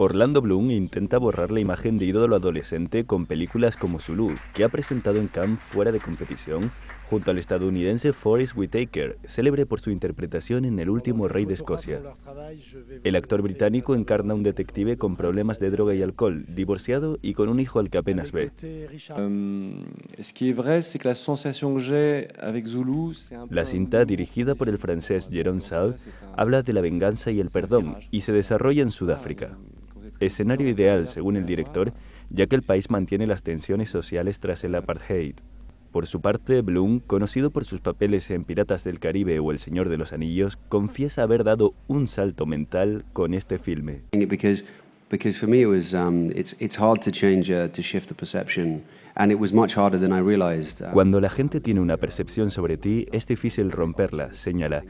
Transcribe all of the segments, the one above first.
Orlando Bloom intenta borrar la imagen de ídolo adolescente con películas como Zulu, que ha presentado en Cannes fuera de competición, junto al estadounidense Forrest Whitaker, célebre por su interpretación en El último rey de Escocia. El actor británico encarna un detective con problemas de droga y alcohol, divorciado y con un hijo al que apenas ve. Um, la cinta, dirigida por el francés Jérôme Salle, habla de la venganza y el perdón y se desarrolla en Sudáfrica. Escenario ideal, según el director, ya que el país mantiene las tensiones sociales tras el apartheid. Por su parte, Bloom, conocido por sus papeles en Piratas del Caribe o El Señor de los Anillos, confiesa haber dado un salto mental con este filme. Cuando la gente tiene una percepción sobre ti es difícil romperla, señala.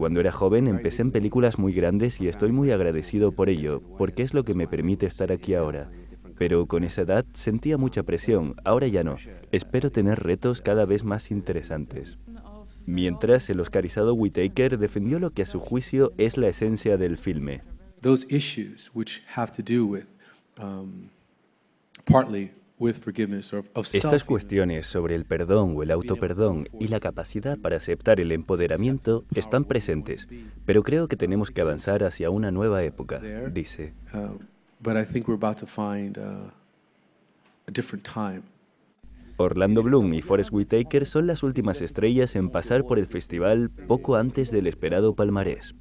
Cuando era joven empecé en películas muy grandes y estoy muy agradecido por ello, porque es lo que me permite estar aquí ahora. Pero con esa edad sentía mucha presión, ahora ya no. Espero tener retos cada vez más interesantes. Mientras, el oscarizado Whitaker defendió lo que a su juicio es la esencia del filme. Um, estas cuestiones sobre el perdón o el autoperdón y la capacidad para aceptar el empoderamiento están presentes, pero creo que tenemos que avanzar hacia una nueva época, dice. Orlando Bloom y Forest Whitaker son las últimas estrellas en pasar por el festival poco antes del esperado palmarés.